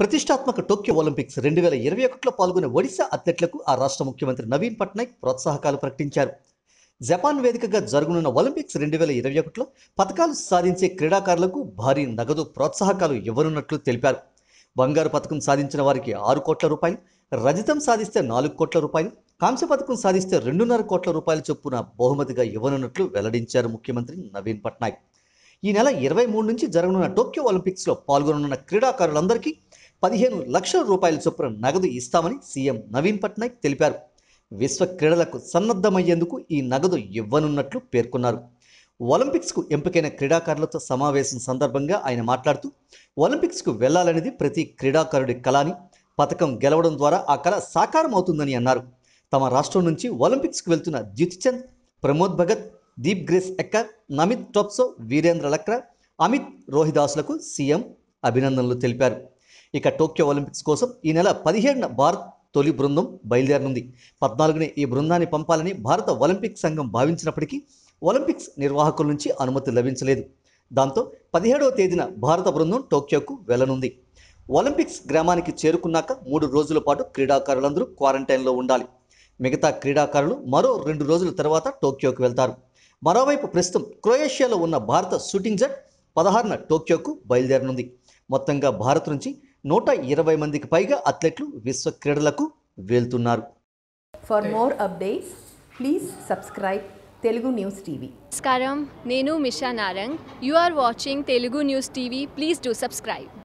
ప్రతిష్టాత్మక Tokyo Olympics రెండు వేల ఇరవై ఒకటిలో పాల్గొనే ఒడిశా అథ్లెట్లకు ఆ రాష్ట్ర ముఖ్యమంత్రి నవీన్ పట్నాయక్ ప్రోత్సాహకాలు ప్రకటించారు జపాన్ వేదికగా జరగనున్న ఒలింపిక్స్ రెండు వేల ఇరవై ఒకటిలో పథకాలు సాధించే క్రీడాకారులకు భారీ నగదు ప్రోత్సాహకాలు ఇవ్వనున్నట్లు తెలిపారు బంగారు పథకం సాధించిన వారికి ఆరు కోట్ల రూపాయలు రజతం సాధిస్తే నాలుగు కోట్ల రూపాయలు కాంస్య పథకం సాధిస్తే రెండున్నర కోట్ల రూపాయల చొప్పున బహుమతిగా ఇవ్వనున్నట్లు వెల్లడించారు ముఖ్యమంత్రి నవీన్ పట్నాయక్ ఈ నెల ఇరవై మూడు నుంచి జరగనున్న టోక్యో ఒలింపిక్స్లో పాల్గొననున్న క్రీడాకారులందరికీ పదిహేను లక్షల రూపాయల చొప్పున నగదు ఇస్తామని సీఎం నవీన్ పట్నాయక్ తెలిపారు విశ్వ క్రీడలకు సన్నద్ధమయ్యేందుకు ఈ నగదు ఇవ్వనున్నట్లు పేర్కొన్నారు ఒలింపిక్స్కు ఎంపికైన క్రీడాకారులతో సమావేశం సందర్భంగా ఆయన మాట్లాడుతూ ఒలింపిక్స్కు వెళ్లాలనేది ప్రతి క్రీడాకారుడి కళని పథకం గెలవడం ద్వారా ఆ కళ సాకారం అవుతుందని అన్నారు తమ రాష్ట్రం నుంచి ఒలింపిక్స్కు వెళ్తున్న ద్యుతిచంద్ Pramod Bhagat Deep grace acre Namit టోప్సో Virendra Lakra Amit రోహిదాసులకు CM అభినందనలు తెలిపారు ఇక టోక్యో ఒలింపిక్స్ కోసం ఈ నెల పదిహేడున భారత్ తొలి బృందం బయలుదేరనుంది పద్నాలుగున ఈ బృందాన్ని పంపాలని భారత ఒలింపిక్ సంఘం భావించినప్పటికీ ఒలింపిక్స్ నిర్వాహకుల నుంచి అనుమతి లభించలేదు దాంతో పదిహేడవ తేదీన భారత బృందం టోక్యోకు వెళ్లనుంది ఒలింపిక్స్ గ్రామానికి చేరుకున్నాక మూడు రోజుల పాటు క్రీడాకారులందరూ క్వారంటైన్లో ఉండాలి మిగతా క్రీడాకారులు మరో రెండు రోజుల తర్వాత టోక్యోకు వెళ్తారు మరోవైపు ప్రస్తుతం క్రొయేషియాలో ఉన్న భారత షూటింగ్ జట్ పదహారున టోక్యోకు బయలుదేరనుంది మొత్తంగా భారత్ నుంచి నూట ఇరవై మందికి పైగా అథ్లెట్లు విశ్వ క్రీడలకు వెళ్తున్నారు for more updates please subscribe Telugu news TV నమస్కారం నేను Misha Narang you are watching Telugu news TV please do subscribe